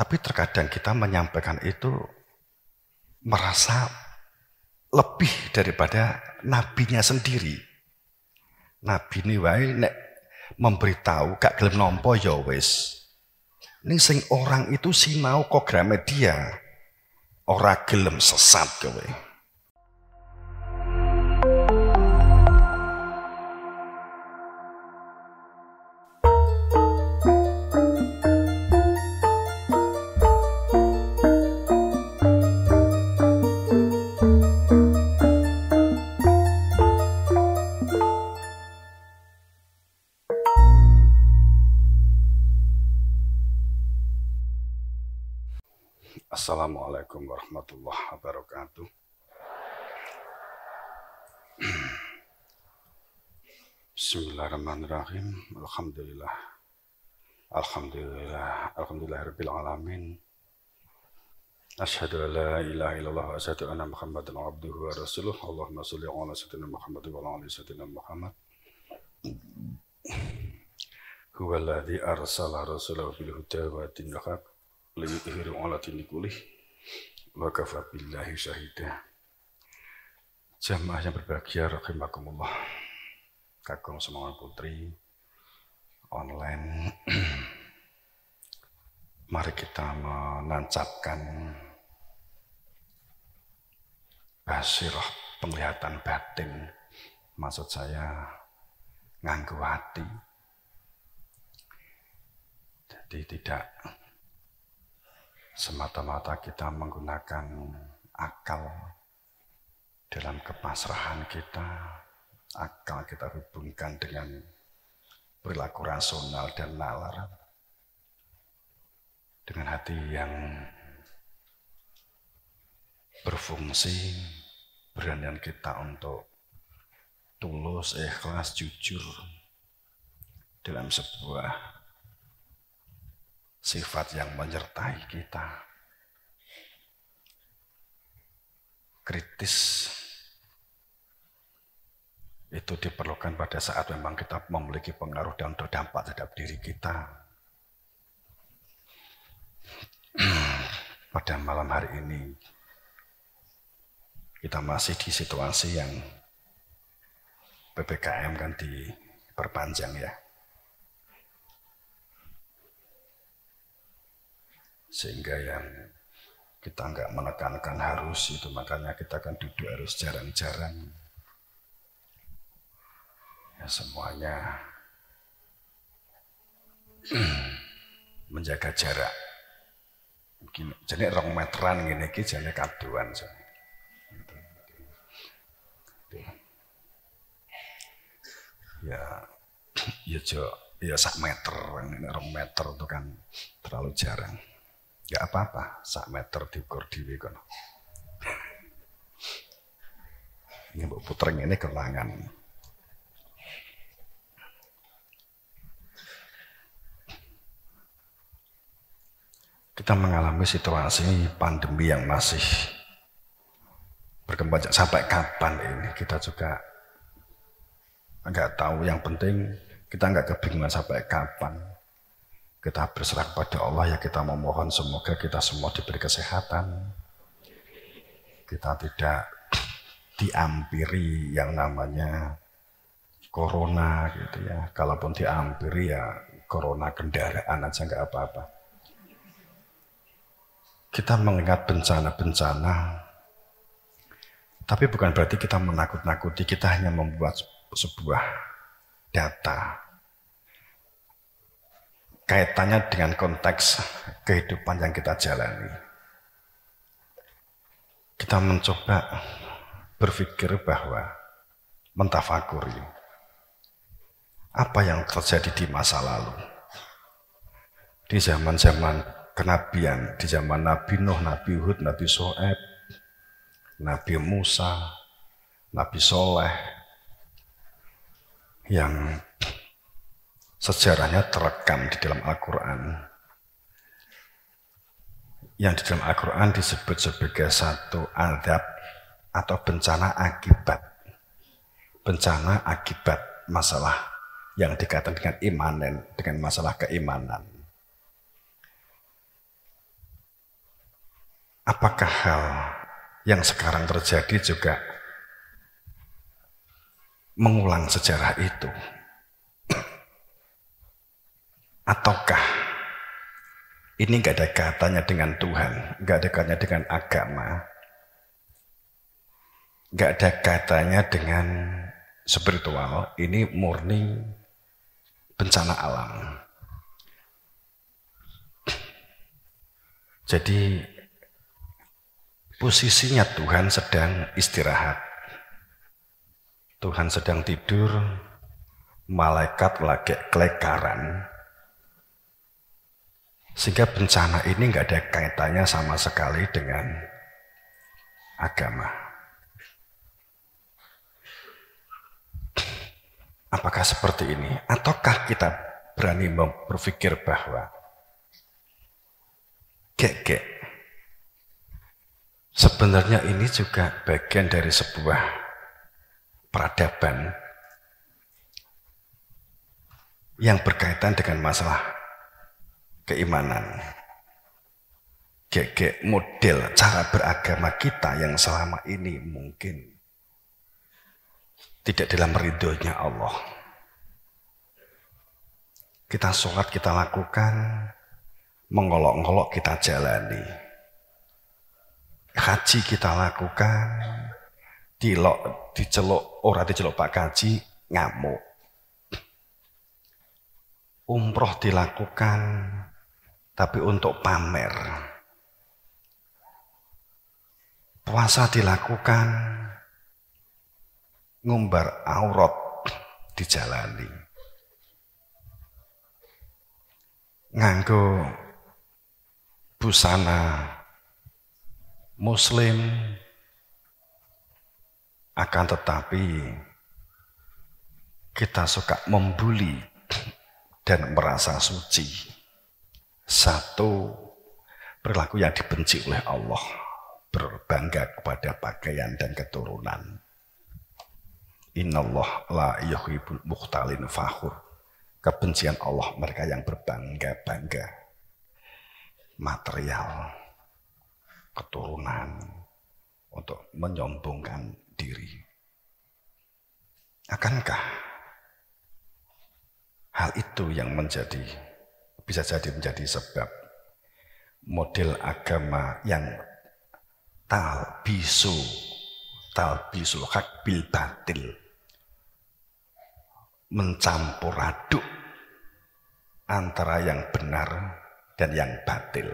Tapi terkadang kita menyampaikan itu merasa lebih daripada nabinya sendiri. Nabi ini wae nek memberitahu gak gelem nampa ya wis. Ning sing orang itu sinau kok grame media Ora gelem sesat kowe. Assalamualaikum warahmatullahi wabarakatuh. Bismillahirrahmanirrahim. Alhamdulillah. Alhamdulillah. Alhamdulillah rabbil alamin. Asyhadu an la ilaha illallah wa asyhadu anna Muhammadan abduhu wa rasuluh. Allahumma shalli ala sayyidina Muhammad wa ala ali sayyidina Muhammad. Huwa alladhi arsala rasulahu bil huda wa dinil haq liyudhiru ala dini kulih wa kafa syahidah. Jamaah yang berbahagia rahimakumullah. Kakung semua Putri online. Mari kita menancapkan basirah penglihatan batin. Maksud saya nganggu hati. Jadi tidak semata-mata kita menggunakan akal dalam kepasrahan kita, akal kita hubungkan dengan perilaku rasional dan nalar, dengan hati yang berfungsi, beranian kita untuk tulus, ikhlas, jujur dalam sebuah sifat yang menyertai kita. Kritis itu diperlukan pada saat memang kita memiliki pengaruh dan berdampak terhadap diri kita. pada malam hari ini kita masih di situasi yang PPKM kan diperpanjang ya. Sehingga yang kita nggak menekankan harus itu makanya kita kan duduk harus jarang-jarang. Ya semuanya menjaga jarak. mungkin Jadi rong meteran gini, gini jadi kaduan. Ya, ya jo, ya sak meter, rong meter itu kan terlalu jarang. Gak apa-apa, sak meter diukur di kono. Ini bu puter ini kelangan. Kita mengalami situasi pandemi yang masih berkembang sampai kapan ini kita juga nggak tahu yang penting kita nggak kebingungan sampai kapan kita berserah pada Allah ya kita memohon semoga kita semua diberi kesehatan. Kita tidak diampiri yang namanya corona gitu ya. Kalaupun diampiri ya corona kendaraan aja nggak apa-apa. Kita mengingat bencana-bencana tapi bukan berarti kita menakut-nakuti, kita hanya membuat sebuah data kaitannya dengan konteks kehidupan yang kita jalani. Kita mencoba berpikir bahwa mentafakuri apa yang terjadi di masa lalu. Di zaman-zaman kenabian, di zaman Nabi Nuh, Nabi Hud, Nabi Soeb, Nabi Musa, Nabi Soleh, yang sejarahnya terekam di dalam Al-Quran. Yang di dalam Al-Quran disebut sebagai satu adab atau bencana akibat. Bencana akibat masalah yang dikaitkan dengan imanen, dengan masalah keimanan. Apakah hal yang sekarang terjadi juga mengulang sejarah itu? Ataukah ini nggak ada katanya dengan Tuhan, nggak ada katanya dengan agama, nggak ada katanya dengan spiritual. Ini murni bencana alam. Jadi posisinya Tuhan sedang istirahat. Tuhan sedang tidur, malaikat lagi kelekaran, sehingga bencana ini nggak ada kaitannya sama sekali dengan agama. Apakah seperti ini? Ataukah kita berani berpikir bahwa keke sebenarnya ini juga bagian dari sebuah peradaban yang berkaitan dengan masalah keimanan. Gege model cara beragama kita yang selama ini mungkin tidak dalam ridhonya Allah. Kita sholat kita lakukan, mengolok-ngolok kita jalani. Haji kita lakukan, dilok, diceluk, orang diceluk Pak haji ngamuk. Umroh dilakukan, tapi untuk pamer. Puasa dilakukan, ngumbar aurat dijalani. Nganggo busana muslim akan tetapi kita suka membuli dan merasa suci. Satu, perilaku yang dibenci oleh Allah. Berbangga kepada pakaian dan keturunan. Allah la yuhibbul mukhtalin fahur. Kebencian Allah mereka yang berbangga-bangga. Material, keturunan, untuk menyombongkan diri. Akankah hal itu yang menjadi bisa jadi menjadi sebab model agama yang talbisu talbisul hak bil batil mencampur aduk antara yang benar dan yang batil.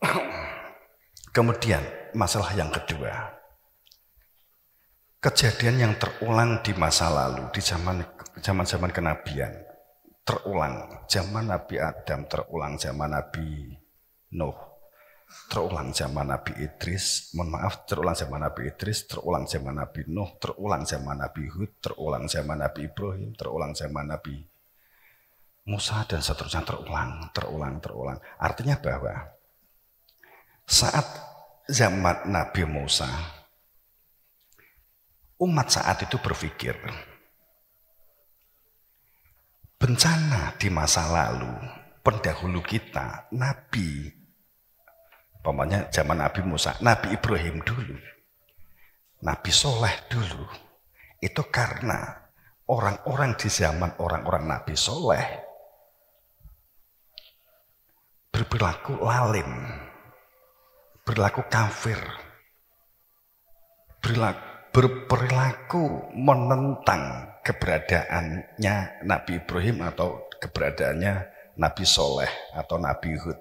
Kemudian masalah yang kedua. Kejadian yang terulang di masa lalu, di zaman zaman-zaman kenabian terulang zaman Nabi Adam, terulang zaman Nabi Nuh, terulang zaman Nabi Idris, mohon maaf, terulang zaman Nabi Idris, terulang zaman Nabi Nuh, terulang zaman Nabi Hud, terulang zaman Nabi Ibrahim, terulang zaman Nabi Musa dan seterusnya terulang, terulang, terulang. Artinya bahwa saat zaman Nabi Musa, umat saat itu berpikir, bencana di masa lalu pendahulu kita, Nabi. umpamanya zaman Nabi Musa, Nabi Ibrahim dulu. Nabi Soleh dulu. Itu karena orang-orang di zaman orang-orang Nabi Soleh berperilaku lalim, berlaku kafir, berperilaku menentang keberadaannya Nabi Ibrahim atau keberadaannya Nabi Soleh atau Nabi Hud.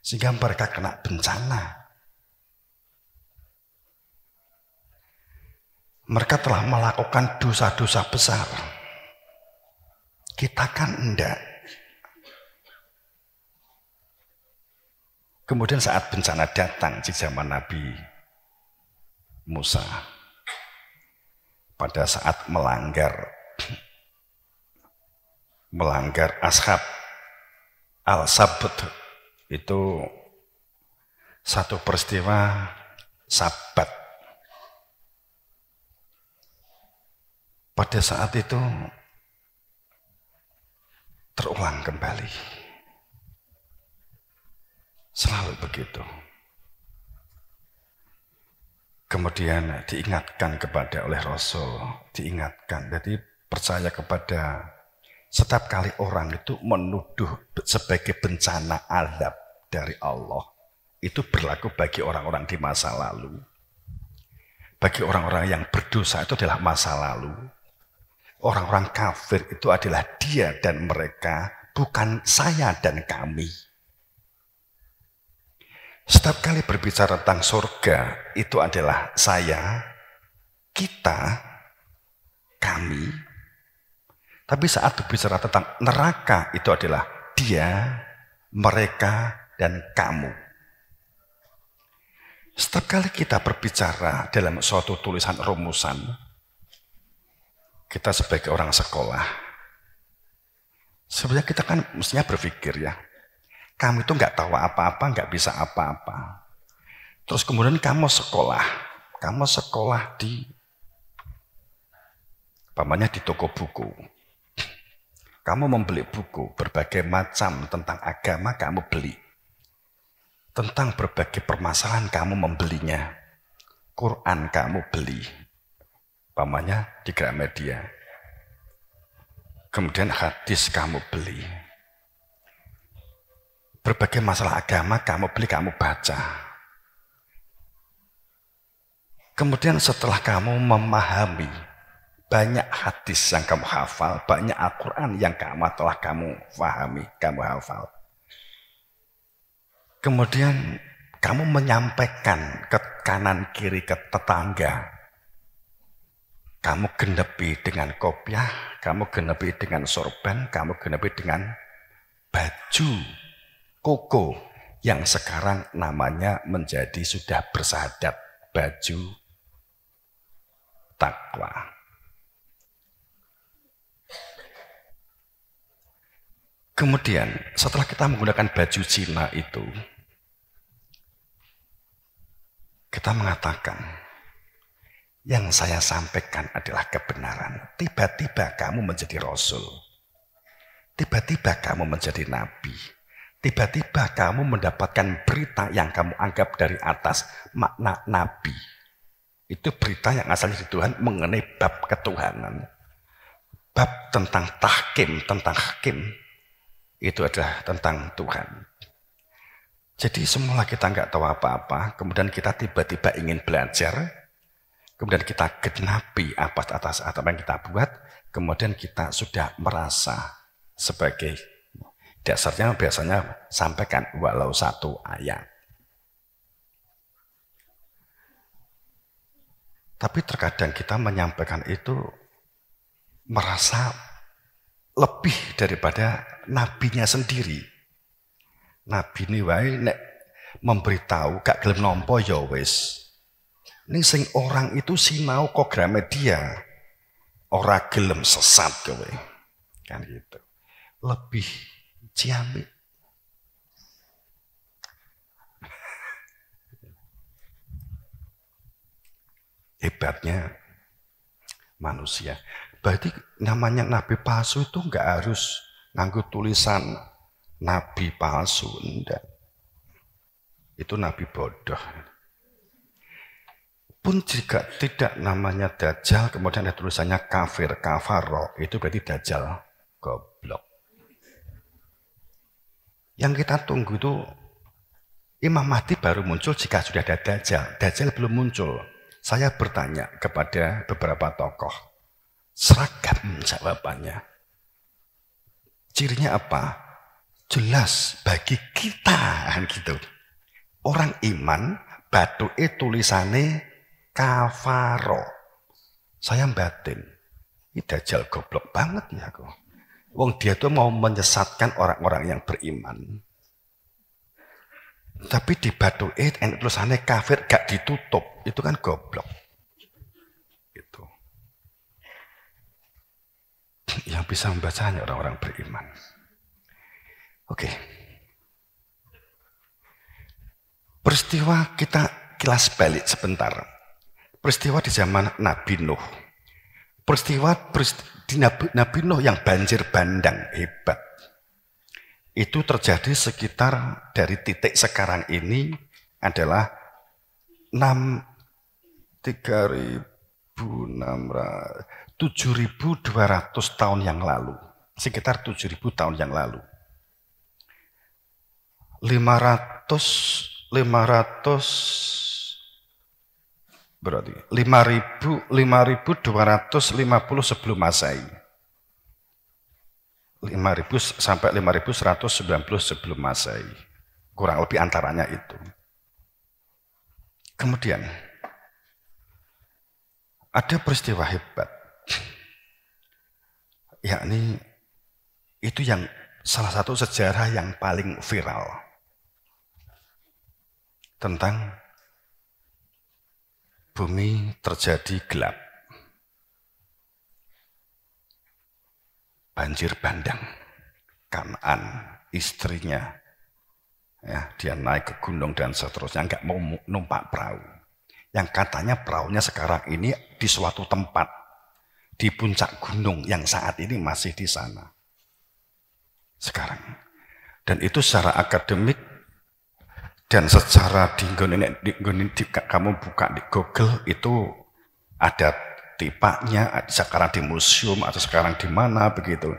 Sehingga mereka kena bencana. Mereka telah melakukan dosa-dosa besar. Kita kan enggak. Kemudian saat bencana datang di zaman Nabi Musa, pada saat melanggar melanggar ashab al sabut itu satu peristiwa sabat pada saat itu terulang kembali selalu begitu Kemudian diingatkan kepada oleh Rasul, diingatkan. Jadi percaya kepada setiap kali orang itu menuduh sebagai bencana azab dari Allah. Itu berlaku bagi orang-orang di masa lalu. Bagi orang-orang yang berdosa itu adalah masa lalu. Orang-orang kafir itu adalah dia dan mereka, bukan saya dan kami. Setiap kali berbicara tentang surga, itu adalah saya, kita, kami. Tapi saat berbicara tentang neraka, itu adalah dia, mereka, dan kamu. Setiap kali kita berbicara dalam suatu tulisan rumusan, kita sebagai orang sekolah, sebenarnya kita kan mestinya berpikir ya, kamu itu nggak tahu apa-apa, nggak bisa apa-apa. Terus kemudian kamu sekolah, kamu sekolah di pamannya di toko buku. Kamu membeli buku berbagai macam tentang agama kamu beli. Tentang berbagai permasalahan kamu membelinya. Quran kamu beli. Pamannya di Gramedia. Kemudian hadis kamu beli berbagai masalah agama kamu beli, kamu baca. Kemudian setelah kamu memahami banyak hadis yang kamu hafal, banyak Al-Quran yang kamu telah kamu pahami, kamu hafal. Kemudian kamu menyampaikan ke kanan kiri ke tetangga. Kamu genepi dengan kopiah, kamu genepi dengan sorban, kamu genepi dengan baju koko yang sekarang namanya menjadi sudah bersahadat baju takwa. Kemudian setelah kita menggunakan baju Cina itu, kita mengatakan, yang saya sampaikan adalah kebenaran. Tiba-tiba kamu menjadi rasul. Tiba-tiba kamu menjadi nabi Tiba-tiba kamu mendapatkan berita yang kamu anggap dari atas makna nabi. Itu berita yang asalnya dari Tuhan mengenai bab ketuhanan. Bab tentang tahkim, tentang hakim. Itu adalah tentang Tuhan. Jadi semula kita nggak tahu apa-apa, kemudian kita tiba-tiba ingin belajar, kemudian kita genapi atas atas apa yang kita buat, kemudian kita sudah merasa sebagai Dasarnya biasanya sampaikan walau satu ayat. Tapi terkadang kita menyampaikan itu merasa lebih daripada nabinya sendiri. Nabi ini wae nek memberitahu gak gelem nampa ya wis. Ning sing orang itu mau kok kograme dia. Ora gelem sesat kowe. Kan gitu. Lebih Ciamik. Hebatnya manusia. Berarti namanya nabi palsu itu enggak harus nganggut tulisan nabi palsu, enggak. Itu nabi bodoh. Pun jika tidak namanya dajjal, kemudian ada tulisannya kafir, kafaro, itu berarti dajjal goblok. Yang kita tunggu itu Imam Mahdi baru muncul jika sudah ada Dajjal. Dajjal belum muncul. Saya bertanya kepada beberapa tokoh. Seragam jawabannya. Cirinya apa? Jelas bagi kita gitu. Orang iman batu itu lisane kafaro. Saya batin. Ini dajjal goblok banget ya kok. Wong dia tuh mau menyesatkan orang-orang yang beriman. Tapi di batu it and tulisannya kafir gak ditutup. Itu kan goblok. Itu. Yang bisa membaca hanya orang-orang beriman. Oke. Peristiwa kita kilas balik sebentar. Peristiwa di zaman Nabi Nuh. Peristiwa, peristiwa di Nabi, Nabi Nuh yang banjir bandang hebat itu terjadi sekitar dari titik sekarang ini adalah 6 7200 tahun yang lalu sekitar 7000 tahun yang lalu 500 500 berarti 5000 5250 sebelum Masehi. 5000 sampai 5190 sebelum Masehi. Kurang lebih antaranya itu. Kemudian ada peristiwa hebat. Yakni itu yang salah satu sejarah yang paling viral tentang bumi terjadi gelap. Banjir bandang. Kanan istrinya ya, dia naik ke gunung dan seterusnya nggak mau numpak perahu yang katanya perahunya sekarang ini di suatu tempat di puncak gunung yang saat ini masih di sana sekarang dan itu secara akademik dan secara di, kamu buka di Google itu ada tipaknya sekarang di museum atau sekarang di mana begitu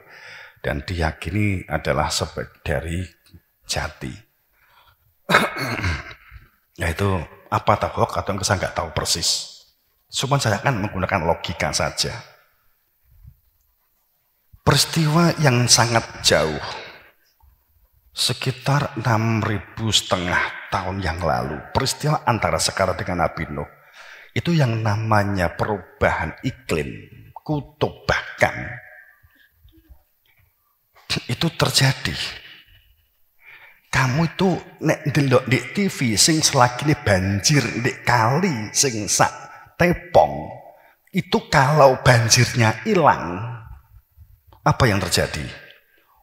dan diyakini adalah sebagai dari jati yaitu apa tahu atau kesan nggak tahu persis cuma saya kan menggunakan logika saja peristiwa yang sangat jauh sekitar 6.000 setengah tahun yang lalu, peristiwa antara sekarang dengan Nabi Nuh, itu yang namanya perubahan iklim, kutub bahkan, itu terjadi. Kamu itu nek delok di TV sing selagi ini banjir di kali sing sak tepong itu kalau banjirnya hilang apa yang terjadi?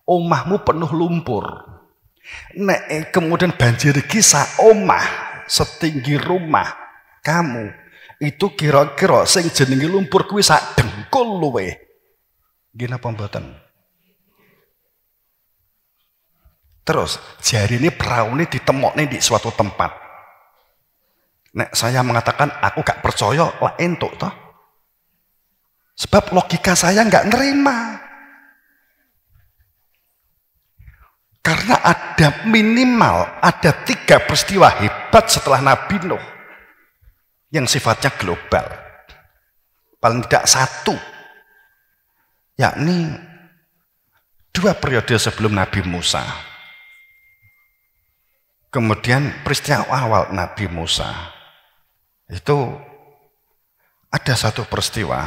Omahmu penuh lumpur, Nek eh, kemudian banjir kisah omah setinggi rumah kamu itu kira-kira sing jenenge lumpur kuwi sak dengkul luwe. Gina apa Terus jari ini perahu ini ditemoknya di suatu tempat. Nek saya mengatakan aku gak percaya lah entuk toh. Sebab logika saya nggak nerima. Karena ada minimal, ada tiga peristiwa hebat setelah Nabi Nuh yang sifatnya global. Paling tidak satu, yakni dua periode sebelum Nabi Musa. Kemudian peristiwa awal Nabi Musa itu ada satu peristiwa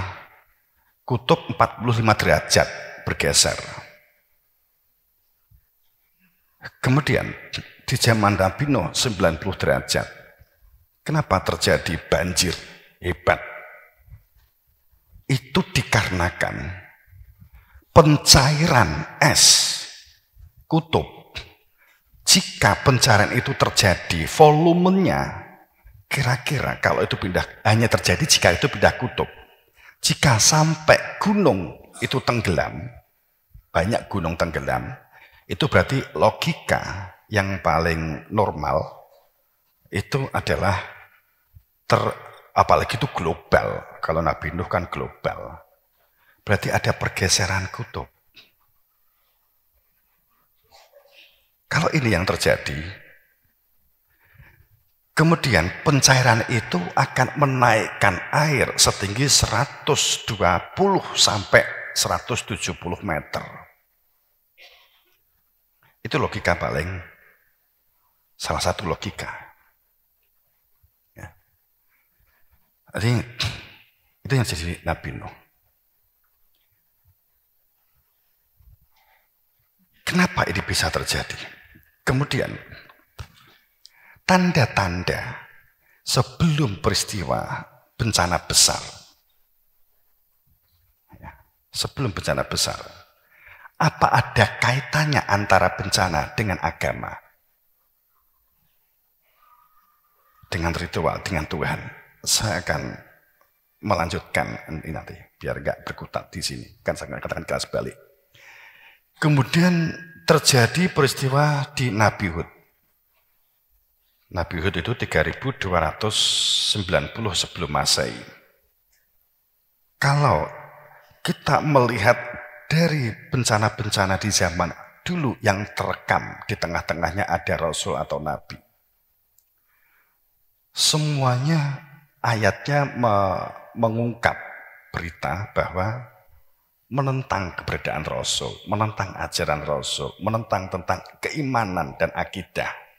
kutub 45 derajat bergeser Kemudian di zaman Nabi Nuh 90 derajat. Kenapa terjadi banjir hebat? Itu dikarenakan pencairan es kutub. Jika pencairan itu terjadi, volumenya kira-kira kalau itu pindah hanya terjadi jika itu pindah kutub. Jika sampai gunung itu tenggelam, banyak gunung tenggelam, itu berarti logika yang paling normal itu adalah ter apalagi itu global. Kalau Nabi Nuh kan global. Berarti ada pergeseran kutub. Kalau ini yang terjadi, kemudian pencairan itu akan menaikkan air setinggi 120 sampai 170 meter. Itu logika paling salah satu logika. Ya. Jadi itu yang jadi Nabi Nuh. Kenapa ini bisa terjadi? Kemudian tanda-tanda sebelum peristiwa bencana besar. Ya, sebelum bencana besar apa ada kaitannya antara bencana dengan agama? Dengan ritual, dengan Tuhan. Saya akan melanjutkan ini nanti, biar gak berkutat di sini. Kan saya katakan kelas balik. Kemudian terjadi peristiwa di Nabi Hud. Nabi Hud itu 3290 sebelum Masehi. Kalau kita melihat dari bencana-bencana di zaman dulu yang terekam di tengah-tengahnya ada rasul atau nabi. Semuanya ayatnya me mengungkap berita bahwa menentang keberadaan rasul, menentang ajaran rasul, menentang tentang keimanan dan akidah